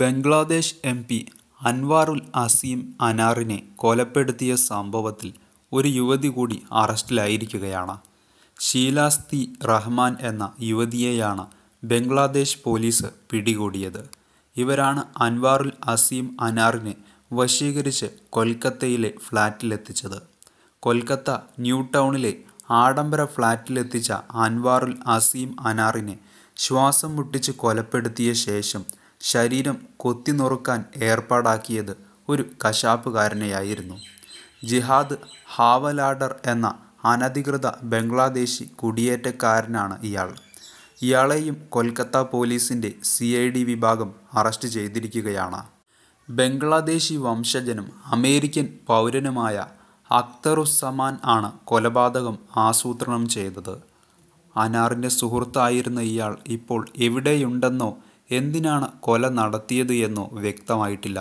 Bangladesh M P Anwarul Azim അനാറിനെ കൊലപ്പെടുത്തിയ സംഭവത്തിൽ ഒരു യുവതി കൂടി അറസ്റ്റിലായിരിക്കുകയാണ് ഷീലാസ്തി റഹ്മാൻ എന്ന യുവതിയെയാണ് ബംഗ്ലാദേശ് പോലീസ് പിടികൂടിയത് ഇവരാണ് അൻവാറുൽ അസീം അനാറിനെ വശീകരിച്ച് കൊൽക്കത്തയിലെ ഫ്ലാറ്റിലെത്തിച്ചത് കൊൽക്കത്ത ന്യൂ ടൗണിലെ ആഡംബര ഫ്ളാറ്റിലെത്തിച്ച അൻവാറുൽ അസീം അനാറിനെ ശ്വാസം മുട്ടിച്ച് കൊലപ്പെടുത്തിയ ശേഷം ശരീരം കൊത്തിനുറുക്കാൻ ഏർപ്പാടാക്കിയത് ഒരു കശാപ്പുകാരനെയായിരുന്നു ജിഹാദ് ഹാവലാഡർ എന്ന അനധികൃത ബംഗ്ലാദേശി കുടിയേറ്റക്കാരനാണ് ഇയാൾ ഇയാളെയും കൊൽക്കത്ത പോലീസിൻ്റെ സി ഐ ഡി വിഭാഗം അറസ്റ്റ് ചെയ്തിരിക്കുകയാണ് ബംഗ്ലാദേശി വംശജനും അമേരിക്കൻ പൗരനുമായ അക്തറുസമാൻ ആണ് കൊലപാതകം ആസൂത്രണം ചെയ്തത് അനാറിൻ്റെ സുഹൃത്തായിരുന്ന ഇയാൾ ഇപ്പോൾ എവിടെയുണ്ടെന്നോ എന്തിനാണ് കൊല നടത്തിയത് എന്നോ വ്യക്തമായിട്ടില്ല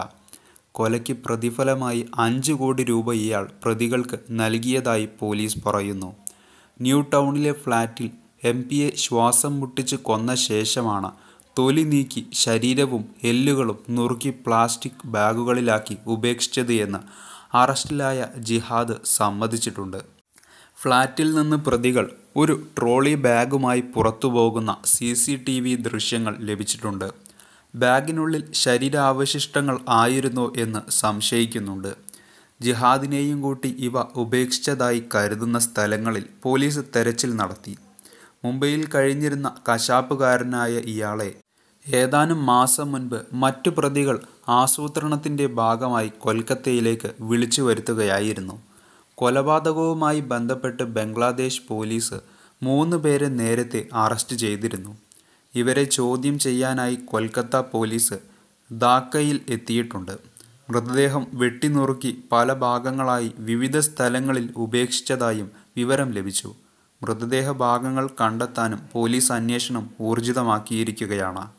കൊലയ്ക്ക് പ്രതിഫലമായി അഞ്ച് കോടി രൂപ ഇയാൾ പ്രതികൾക്ക് നൽകിയതായി പോലീസ് പറയുന്നു ന്യൂ ടൗണിലെ ഫ്ളാറ്റിൽ എം പിയെ ശ്വാസം മുട്ടിച്ച് കൊന്ന ശേഷമാണ് തൊലി നീക്കി ശരീരവും എല്ലുകളും നുറുക്കി പ്ലാസ്റ്റിക് ബാഗുകളിലാക്കി ഉപേക്ഷിച്ചത് എന്ന് അറസ്റ്റിലായ ജിഹാദ് സമ്മതിച്ചിട്ടുണ്ട് ഫ്ളാറ്റിൽ നിന്ന് പ്രതികൾ ഒരു ട്രോളി ബാഗുമായി പുറത്തുപോകുന്ന സി സി ടി വി ദൃശ്യങ്ങൾ ലഭിച്ചിട്ടുണ്ട് ബാഗിനുള്ളിൽ ശരീരാവശിഷ്ടങ്ങൾ ആയിരുന്നോ എന്ന് സംശയിക്കുന്നുണ്ട് ജിഹാദിനെയും കൂട്ടി ഇവ ഉപേക്ഷിച്ചതായി കരുതുന്ന സ്ഥലങ്ങളിൽ പോലീസ് തെരച്ചിൽ നടത്തി മുംബൈയിൽ കഴിഞ്ഞിരുന്ന കശാപ്പുകാരനായ ഇയാളെ ഏതാനും മാസം മുൻപ് മറ്റു പ്രതികൾ ആസൂത്രണത്തിൻ്റെ ഭാഗമായി കൊൽക്കത്തയിലേക്ക് വിളിച്ചു വരുത്തുകയായിരുന്നു കൊലപാതകവുമായി ബന്ധപ്പെട്ട് ബംഗ്ലാദേശ് പോലീസ് മൂന്ന് പേരെ നേരത്തെ അറസ്റ്റ് ചെയ്തിരുന്നു ഇവരെ ചോദ്യം ചെയ്യാനായി കൊൽക്കത്ത പോലീസ് ധാക്കയിൽ എത്തിയിട്ടുണ്ട് മൃതദേഹം വെട്ടിനുറുക്കി പല ഭാഗങ്ങളായി വിവിധ സ്ഥലങ്ങളിൽ ഉപേക്ഷിച്ചതായും വിവരം ലഭിച്ചു മൃതദേഹ ഭാഗങ്ങൾ കണ്ടെത്താനും പോലീസ് അന്വേഷണം ഊർജിതമാക്കിയിരിക്കുകയാണ്